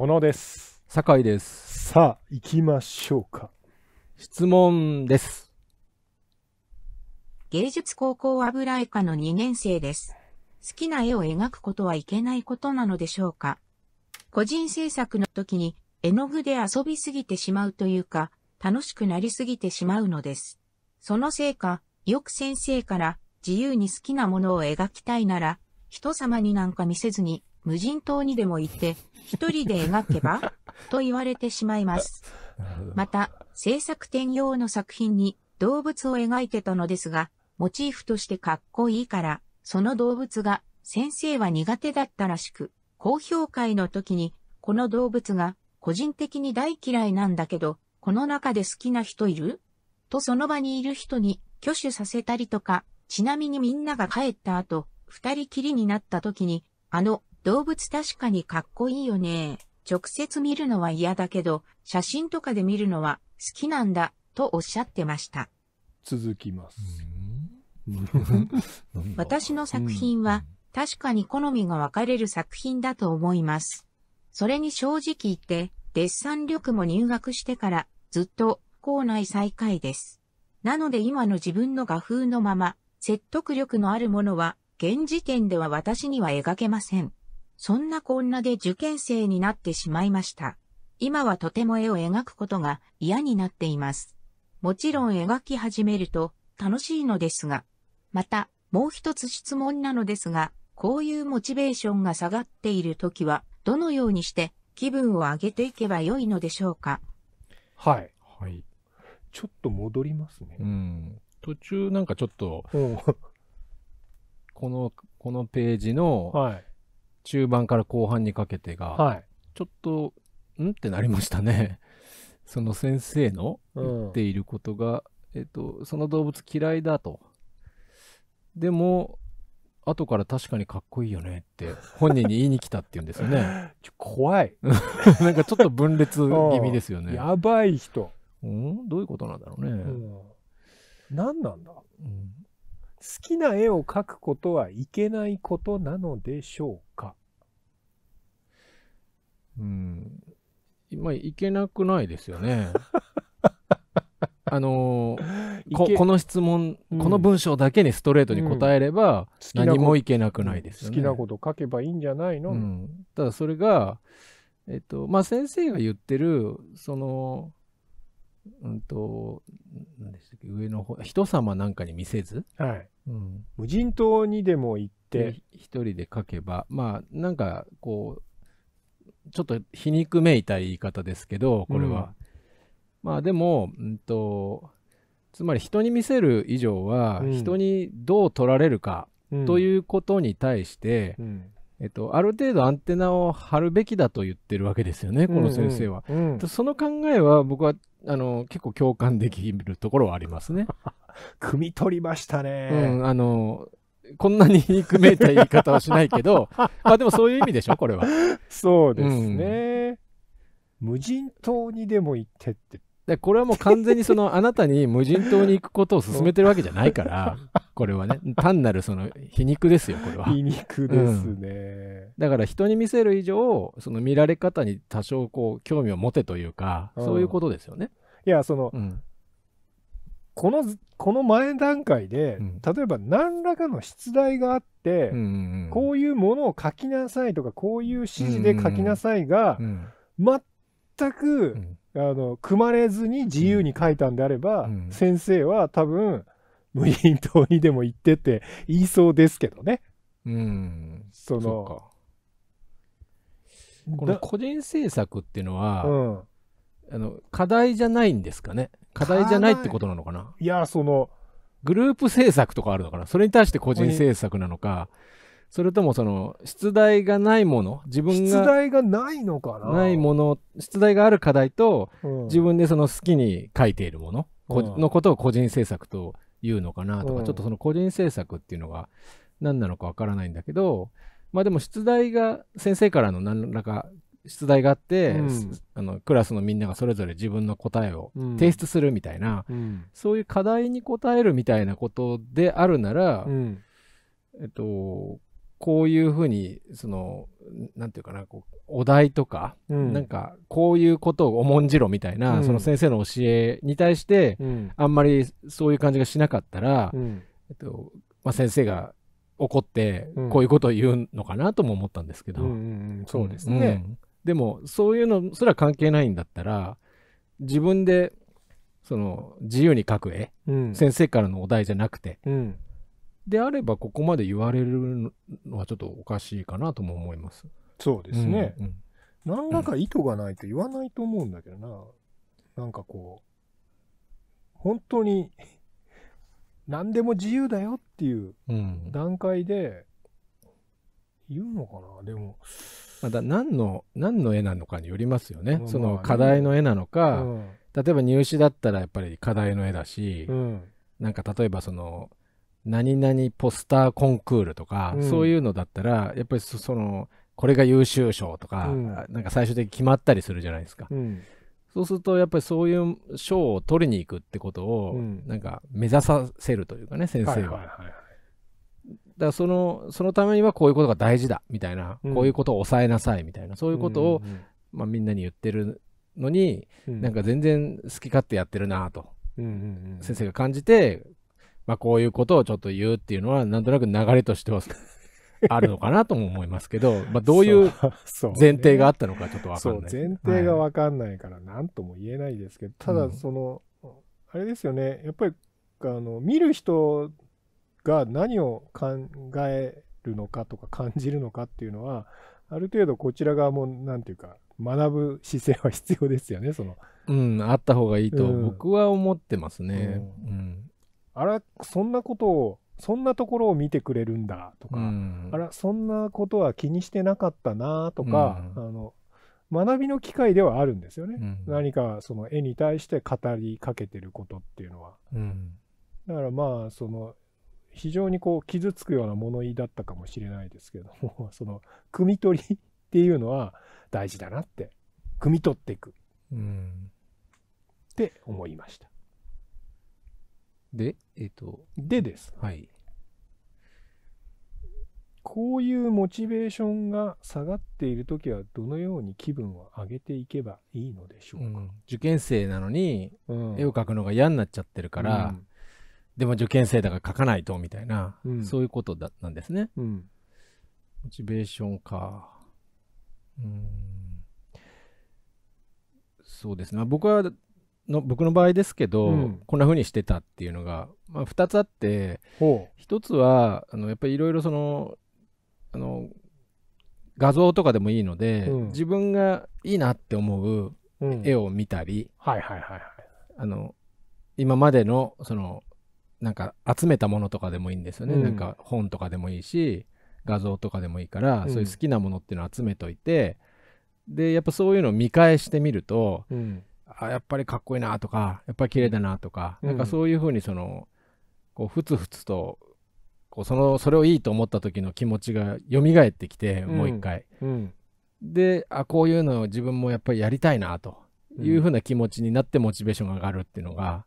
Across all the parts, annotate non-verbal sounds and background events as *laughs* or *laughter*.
小野です酒井ですさあ行きましょうか質問です芸術高校油絵科の2年生です好きな絵を描くことはいけないことなのでしょうか個人制作の時に絵の具で遊びすぎてしまうというか、楽しくなりすぎてしまうのです。そのせいか、よく先生から自由に好きなものを描きたいなら、人様になんか見せずに無人島にでも行って、一人で描けば *laughs* と言われてしまいます。また、制作転用の作品に動物を描いてたのですが、モチーフとしてかっこいいから、その動物が先生は苦手だったらしく、高評会の時に、この動物が個人的に大嫌いなんだけど、この中で好きな人いるとその場にいる人に挙手させたりとか、ちなみにみんなが帰った後、二人きりになった時に、あの動物確かにかっこいいよね直接見るのは嫌だけど、写真とかで見るのは好きなんだ、とおっしゃってました。続きます。*laughs* 私の作品は、確かに好みが分かれる作品だと思います。それに正直言って、デッサン力も入学してからずっと校内最下位です。なので今の自分の画風のまま、説得力のあるものは現時点では私には描けません。そんなこんなで受験生になってしまいました。今はとても絵を描くことが嫌になっています。もちろん描き始めると楽しいのですが、またもう一つ質問なのですが、こういうモチベーションが下がっている時は、どのようにして気分を上げていけばよいのでしょうかはい。はい。ちょっと戻りますね。うん。途中なんかちょっと、この、このページの、はい、中盤から後半にかけてが、はい、ちょっとんってなりましたね *laughs* その先生の言っていることが、うん、えっと、その動物嫌いだと。でも、後から確かにかっこいいよねって本人に言いに来たっていうんですよね *laughs* 怖い *laughs* なんかちょっと分裂気味ですよねやばい人うんどういうことなんだろうね、うん、何なんだ、うん、好きな絵を描くことはいけないことなのでしょううん。まあ、いけなくないですよね。*laughs* あのー、ここの質問、うん、この文章だけにストレートに答えれば、うん、何もいけなくないですよね。好きなこと書けばいいんじゃないの、うん、ただそれが、えっとまあ、先生が言ってるその、うんと、何でしたっけ上の方人様なんかに見せず、はいうん、無人島にでも行って一人で書けばまあなんかこうちょっと皮肉めいた言い方ですけどこれは、うん、まあでも、うんと、つまり人に見せる以上は、うん、人にどう取られるかということに対して、うん、えっと、ある程度アンテナを張るべきだと言ってるわけですよねこの先生は、うんうん、その考えは僕はあの結構共感できるところはありますね。*laughs* 汲み取りましたね。あのこんなに憎めいた言い方はしないけど、*laughs* まあでもそういう意味でしょ、これは。そうですね。うん、無人島にでも行ってって。でこれはもう完全にその *laughs* あなたに無人島に行くことを勧めてるわけじゃないから、*laughs* これはね、単なるその皮肉ですよ、これは。皮肉ですね、うん、だから人に見せる以上、その見られ方に多少こう興味を持てというか、そういうことですよね。いや、その、うん、このこの前段階で、うん、例えば何らかの出題があって、うんうん、こういうものを書きなさいとかこういう指示で書きなさいが、全く、あの組まれずに自由に書いたんであれば、先生は多分無人島にでも行ってって言いそうですけどね。うん、そのこの個人政策っていうのは、うん、あの課題じゃないんですかね課題じゃないってことなのかないやそのグループ制作とかあるのかなそれに対して個人政策なのかそれともその出題がないもの自分が出題がないのかなないもの出題がある課題と、うん、自分でその好きに書いているもの、うん、のことを個人政策というのかなとか、うん、ちょっとその個人政策っていうのが何なのかわからないんだけどまあでも出題が先生からの何らか出題があって、うん、あのクラスのみんながそれぞれ自分の答えを提出するみたいな、うん、そういう課題に答えるみたいなことであるなら、うん、えっと、こういうふうにそのなんていうかなこうお題とか、うん、なんかこういうことを重んじろみたいな、その先生の教えに対して、あんまりそういう感じがしなかったら、えっとまあ、先生が怒ってこういうことを言うのかなとも思ったんですけど、そうですね、でもそういうのすら関係ないんだったら自分でその自由に描く絵、うん、先生からのお題じゃなくて、うん、であればここまで言われるのはちょっとおかしいかなとも思います。そうですね、うんうん、何らか意図がないと言わないと思うんだけどな、うん、なんかこう本当に何でも自由だよっていう段階で言うのかな、でもまだ何の何の絵なのかによりますよね、その課題の絵なのか、例えば入試だったらやっぱり課題の絵だし、うん、なんか例えばその何々ポスターコンクールとか、うん、そういうのだったらやっぱりそのこれが優秀賞とか、うん、なんか最終的に決まったりするじゃないですか、うん、そうするとやっぱりそういう賞を取りに行くってことを、うん、なんか目指させるというかね先生ははいはいはいはい、からその、そのためにはこういうことが大事だ、みたいな、うん、こういうことを抑えなさい、みたいな、そういうことを、うんうんまあ、みんなに言ってるのに、うん、なんか全然好き勝手やってるなと、うんうんうん、先生が感じて、まあ、こういうことをちょっと言うっていうのは、なんとなく流れとしては *laughs* あるのかなとも思いますけど、まあ、どういう前提があったのかちょっとわかんない。ね、前提がわかんないから、何とも言えないですけど、はい、ただ、その、あれですよね、やっぱり、あの、見る人が何を考えるのかとか感じるのかっていうのはある程度こちら側も何ていうか学ぶ姿勢は必要ですよねそのうんあった方がいいと僕は思ってますね、あらそんなことをそんなところを見てくれるんだとか、うん、あらそんなことは気にしてなかったなとか、うん、あの学びの機会ではあるんですよね、うん、何かその絵に対して語りかけてることっていうのは、だからまあその非常にこう傷つくような物言いだったかもしれないですけどもその *laughs* 汲み取りっていうのは大事だなって汲み取っていく、うん、って思いましたでえっ、ー、とでですはいこういうモチベーションが下がっている時はどのように気分を上げていけばいいのでしょうか、うん、受験生なのに、絵を描くのが嫌になっちゃってるから、うん、でも受験生だから書かないとみたいな、うん、そういうことだなんですね、うん、モチベーションかうんそうですね僕はの僕の場合ですけど、うん、こんな風にしてたっていうのが、まあ、2つあって1つはあのやっぱりいろいろそのあの画像とかでもいいので、うん、自分がいいなって思う絵を見たり、うんはいはいはい、あの今までのそのなんか集めたものとかでもいいんですよね、うん、なんか本とかでもいいし画像とかでもいいから、そういう好きなものっていうのを集めといて、でやっぱそういうのを見返してみると、うん、あやっぱりかっこいいなとかやっぱり綺麗だなとか、うん、なんかそういうふうにそのこうふつふつとこうそのそれをいいと思った時の気持ちが蘇ってきて、もう一回、であこういうのを自分もやっぱりやりたいなというふうな気持ちになってモチベーションが上がるっていうのが、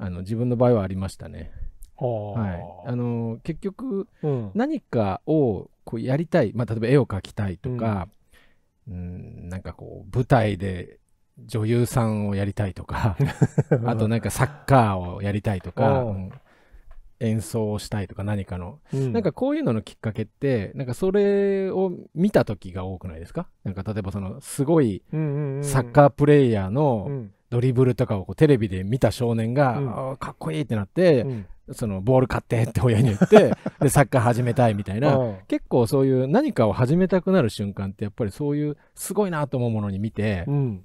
あの自分の場合はありましたね。はい、あの結局、うん、何かをこうやりたい、まあ、例えば絵を描きたいとか、うん、なんかこう舞台で女優さんをやりたいとか *laughs* あとなんかサッカーをやりたいとか、うん、演奏をしたいとか何かの、うん、なんかこういうののきっかけってなんかそれを見た時が多くないですかなんか例えばそのすごいサッカープレーヤーの、うんドリブルとかをこうテレビで見た少年が、うん、かっこいいってなって、うんそのボール買ってって親に言って *laughs* でサッカー始めたいみたいな、結構そういう何かを始めたくなる瞬間ってやっぱりそういうすごいなと思うものに見て、うん、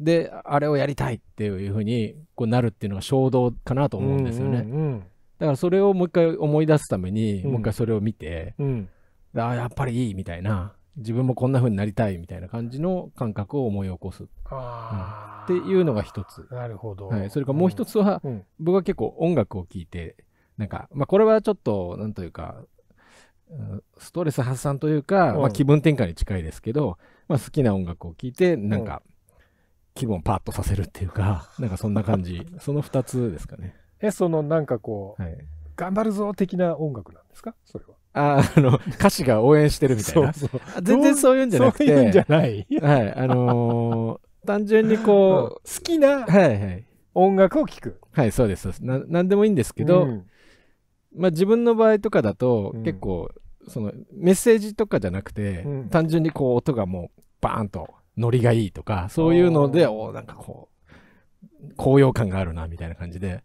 であれをやりたいっていうふうにこうなるっていうのが衝動かなと思うんですよね、うんうんうん、だからそれをもう一回思い出すために、もう一回それを見て、うん、あやっぱりいいみたいな自分もこんな風になりたいみたいな感じの感覚を思い起こす。うん、っていうのが一つ。なるほど。はい、それからもう一つは、うん、僕は結構音楽を聴いて、なんか、まあ、これはちょっと、何というか、ストレス発散というか、まあ、気分転換に近いですけど、まあ、好きな音楽を聴いて、なんか、気分をパッとさせるっていうか、*laughs* なんかそんな感じ。その2つですかね。え、そのなんかこう、はい、頑張るぞ的な音楽なんですかそれは。あ *laughs* あの歌詞が応援してるみたいな全然そういうんじゃなくてそういうんじゃないはいあのー、単純にこう好きな音楽を聴くはいそうですな何でもいいんですけど、うん、まあ自分の場合とかだと、うん、結構そのメッセージとかじゃなくて、うん、単純にこう音がもうバーンとノリがいいとかそういうのでおなんかこう高揚感があるなみたいな感じで、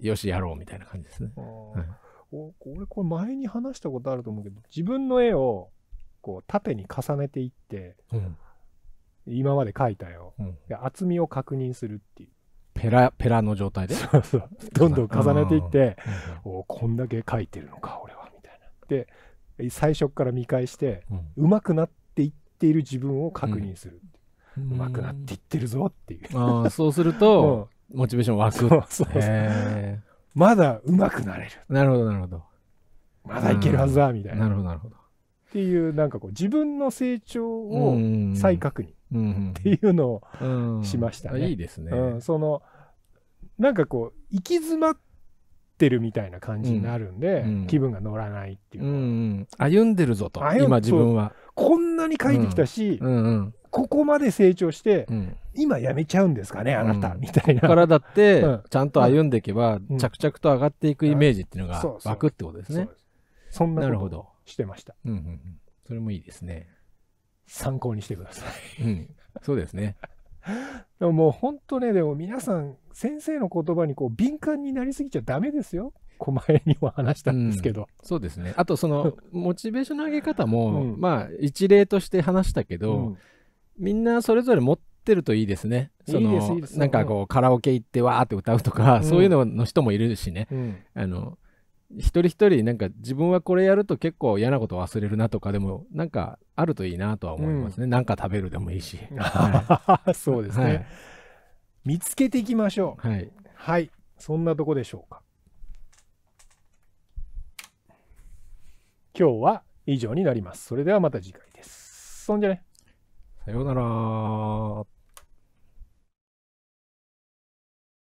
よしやろうみたいな感じですね、はい俺これ前に話したことあると思うけど自分の絵をこう縦に重ねていって、うん、今まで描いたよ、うん、厚みを確認するっていうペラペラの状態でそうそうどんどん重ねていって、うん、おこんだけ描いてるのか俺はみたいなで最初から見返して、うん、まくなっていっている自分を確認する、うん、うまくなっていってるぞっていうあそうすると、*laughs* モチベーション湧くそうそうそうまだ上手くなれる。なるほど、なるほど。まだいけるはずだ、みたいな。なるほど、なるほど。っていう、なんかこう、自分の成長を再確認っていうのをしましたね。いいですね。その、なんかこう、行き詰まってるみたいな感じになるんで、気分が乗らないっていう、歩んでるぞと今自分はこんなに書いてきたし、うん、ここまで成長して、うん、今やめちゃうんですかね、あなた、うん、みたいな。からだって、ちゃんと歩んでいけば、着々と上がっていくイメージっていうのが湧くってことですね。そんなことしてました。うんうんうん、それもいいですね。参考にしてください。うん、そうですね。*laughs* でももう本当ね、でも皆さん、先生の言葉にこう敏感になりすぎちゃダメですよ。狛江にも話したんですけど、うん、そうですねあとその *laughs* モチベーションの上げ方も、うん、まあ一例として話したけど、うん、みんなそれぞれ持ってるといいですね。そのいなんかこう、カラオケ行ってわーって歌うとか、うん、そういうのの人もいるしね。うん、あの一人一人なんか自分はこれやると結構嫌なこと忘れるなとかでもなんかあるといいなとは思いますね、うん、なんか食べるでもいいし、はい、*laughs* そうですね、はい、見つけていきましょうはい、はい、そんなとこでしょうか今日は以上になりますそれではまた次回ですそんじゃねさようなら。